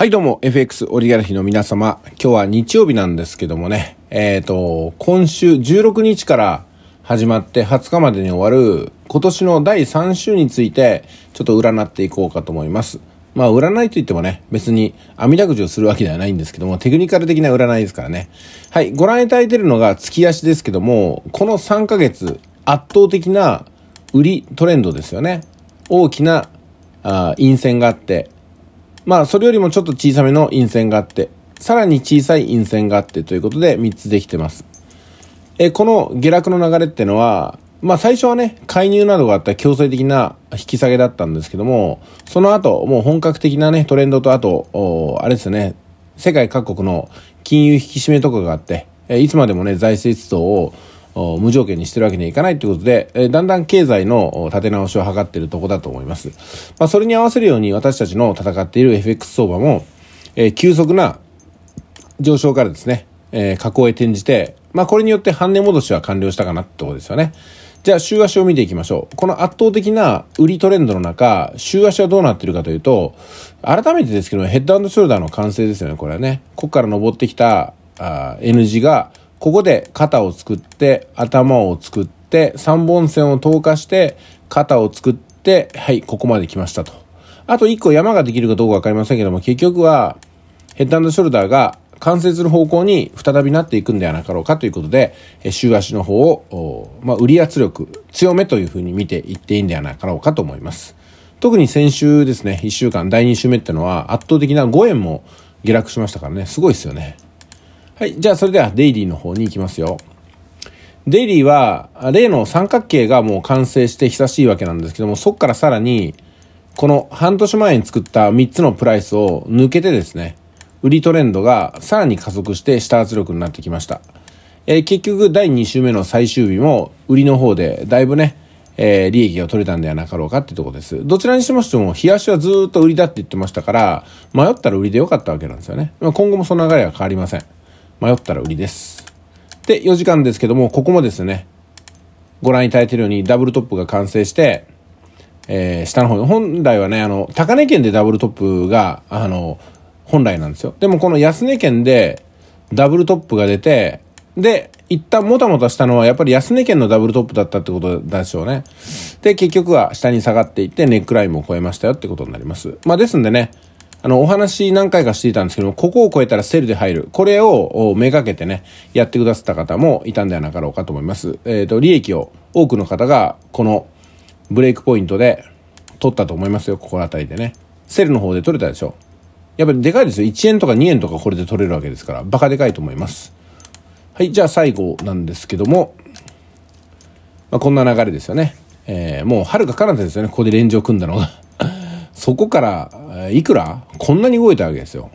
はい、どうも、FX オリガルヒの皆様。今日は日曜日なんですけどもね、えっ、ー、と、今週16日から始まって20日までに終わる今年の第3週について、ちょっと占っていこうかと思います。まあ、占いといってもね、別に網田くじをするわけではないんですけども、テクニカル的な占いですからね。はい、ご覧いただいているのが月足ですけども、この3ヶ月、圧倒的な売りトレンドですよね。大きなあ陰線があって、まあ、それよりもちょっと小さめの陰線があって、さらに小さい陰線があってということで3つできてます。えこの下落の流れってのは、まあ最初はね、介入などがあった強制的な引き下げだったんですけども、その後、もう本格的なね、トレンドとあと、あれですね、世界各国の金融引き締めとかがあって、いつまでもね、財政出動を無条件にしてるわけにはいかないということで、えだんだん経済の立て直しを図っているとこだと思います。まあ、それに合わせるように私たちの戦っている FX 相場も、え急速な上昇からですね、え下降へ転じて、まあ、これによって半値戻しは完了したかなってとこですよね。じゃあ、週足を見ていきましょう。この圧倒的な売りトレンドの中、週足はどうなってるかというと、改めてですけど、ヘッドショルダーの完成ですよね、これはね。ここから登ってきた、あ N 字が、ここで肩を作って頭を作って3本線を投下して肩を作ってはいここまで来ましたとあと1個山ができるかどうか分かりませんけども結局はヘッドショルダーが完成する方向に再びなっていくんではなかろうかということで、週足の方を、まあ、売り圧力強めというふうに見ていっていいんではなかろうかと思います。特に先週ですね、1週間、第2週目ってのは圧倒的な5円も下落しましたからね、すごいですよね。はい。じゃあ、それではデイリーの方に行きますよ。デイリーは、例の三角形がもう完成して久しいわけなんですけども、そこからさらに、この半年前に作った3つのプライスを抜けてですね、売りトレンドがさらに加速して下圧力になってきました。えー、結局第2週目の最終日も売りの方でだいぶね、えー、利益が取れたんではなかろうかってとこです。どちらにしましても、日足はずっと売りだって言ってましたから、迷ったら売りでよかったわけなんですよね。今後もその流れは変わりません。迷ったら売りです。で、4時間ですけども、ここもですね、ご覧いただいているようにダブルトップが完成して、えー、下の方に、本来はね、あの、高値県でダブルトップが、あの、本来なんですよ。でもこの安値県でダブルトップが出て、で、一旦もたもたしたのはやっぱり安値県のダブルトップだったってことでしょうね。で、結局は下に下がっていってネックラインも超えましたよってことになります。まあですんでね、あの、お話何回かしていたんですけども、ここを超えたらセルで入る。これをめがけてね、やってくださった方もいたんではなかろうかと思います。えっ、ー、と、利益を多くの方が、このブレイクポイントで取ったと思いますよ、ここあたりでね。セルの方で取れたでしょ。やっぱりでかいですよ。1円とか2円とかこれで取れるわけですから、バカでかいと思います。はい、じゃあ最後なんですけども、まあ、こんな流れですよね。えー、もうはるか彼方ですよね、ここで連ンを組んだのが。そこからいくらこんなに動いたわけですよ。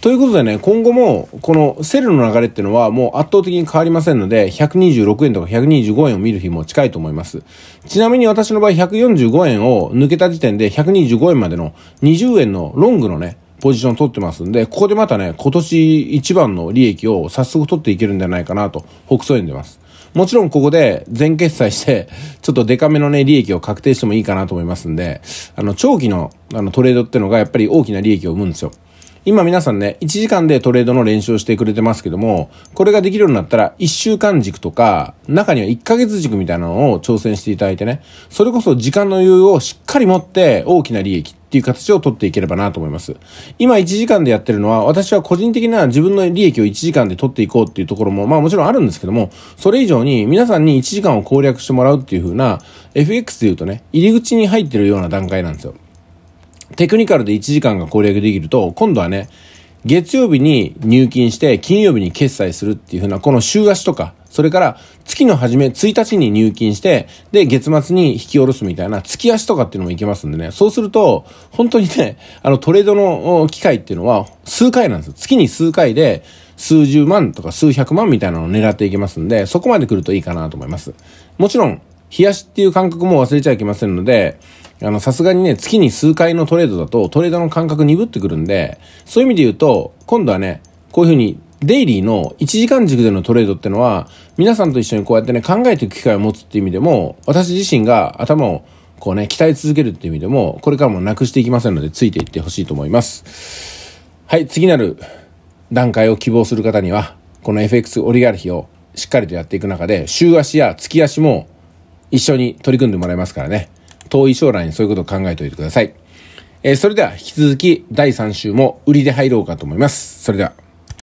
ということでね、今後も、このセルの流れっていうのはもう圧倒的に変わりませんので、126円とか125円を見る日も近いと思います。ちなみに私の場合、145円を抜けた時点で、125円までの20円のロングのね、ポジション取ってますんで、ここでまたね、今年一番の利益を早速取っていけるんじゃないかなと、北総園出ます。もちろんここで全決済して、ちょっとデカめのね、利益を確定してもいいかなと思いますんで、あの、長期の、あの、トレードってのがやっぱり大きな利益を生むんですよ。今皆さんね、1時間でトレードの練習をしてくれてますけども、これができるようになったら、1週間軸とか、中には1ヶ月軸みたいなのを挑戦していただいてね、それこそ時間の余裕をしっかり持って、大きな利益っていう形を取っていければなと思います。今1時間でやってるのは、私は個人的な自分の利益を1時間で取っていこうっていうところも、まあもちろんあるんですけども、それ以上に皆さんに1時間を攻略してもらうっていう風な、FX で言うとね、入り口に入ってるような段階なんですよ。テクニカルで1時間が攻略できると、今度はね、月曜日に入金して、金曜日に決済するっていう風な、この週足とか、それから、月の初め、1日に入金して、で、月末に引き下ろすみたいな、月足とかっていうのもいけますんでね。そうすると、本当にね、あの、トレードの機会っていうのは、数回なんですよ。月に数回で、数十万とか数百万みたいなのを狙っていけますんで、そこまで来るといいかなと思います。もちろん、冷やしっていう感覚も忘れちゃいけませんので、あの、さすがにね、月に数回のトレードだと、トレードの感覚鈍ってくるんで、そういう意味で言うと、今度はね、こういうふうにデイリーの1時間軸でのトレードってのは、皆さんと一緒にこうやってね、考えていく機会を持つっていう意味でも、私自身が頭をこうね、鍛え続けるっていう意味でも、これからもなくしていきませんので、ついていってほしいと思います。はい、次なる段階を希望する方には、この FX オリガルヒをしっかりとやっていく中で、週足や月足も一緒に取り組んでもらいますからね、遠い将来にそういうことを考えておいてください。えー、それでは引き続き第3週も売りで入ろうかと思います。それでは。